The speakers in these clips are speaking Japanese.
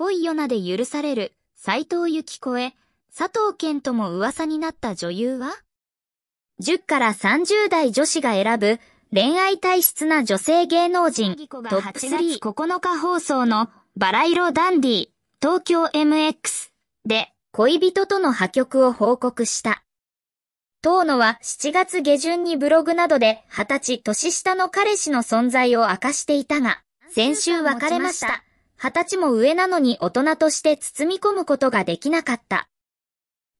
ぽいよなで許される斎藤由子へ佐藤健とも噂になった女優は ?10 から30代女子が選ぶ恋愛体質な女性芸能人トップ3 9日放送のバラ色ダンディ東京 MX で恋人との破局を報告した。遠野は7月下旬にブログなどで20歳年下の彼氏の存在を明かしていたが、先週別れました。二十歳も上なのに大人として包み込むことができなかった。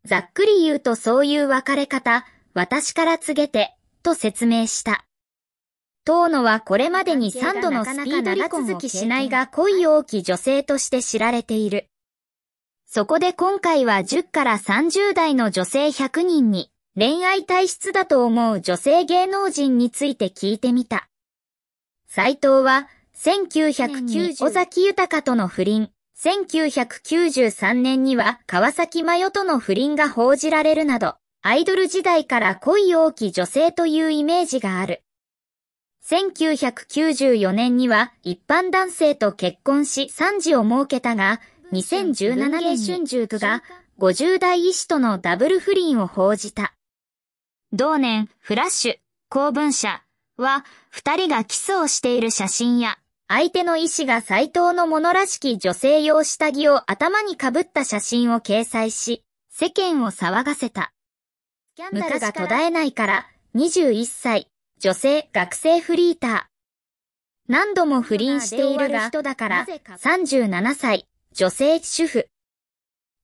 ざっくり言うとそういう別れ方、私から告げて、と説明した。遠野はこれまでに3度のスピード離婚続きしないが恋多き女性として知られている。そこで今回は10から30代の女性100人に恋愛体質だと思う女性芸能人について聞いてみた。斎藤は1990、尾崎豊との不倫。1993年には川崎真世との不倫が報じられるなど、アイドル時代から恋多き女性というイメージがある。1994年には一般男性と結婚し3児を設けたが、2017年春秋区が50代医師とのダブル不倫を報じた。同年、フラッシュ、公文社は二人がキスをしている写真や相手の医師が斎藤のものらしき女性用下着を頭にかぶった写真を掲載し、世間を騒がせた。無駄が途絶えないから、21歳、女性、学生フリーター。何度も不倫しているが、人だから、37歳、女性主婦。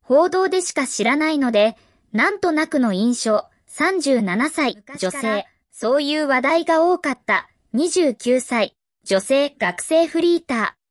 報道でしか知らないので、なんとなくの印象、37歳、女性、そういう話題が多かった、29歳、女性学生フリーター。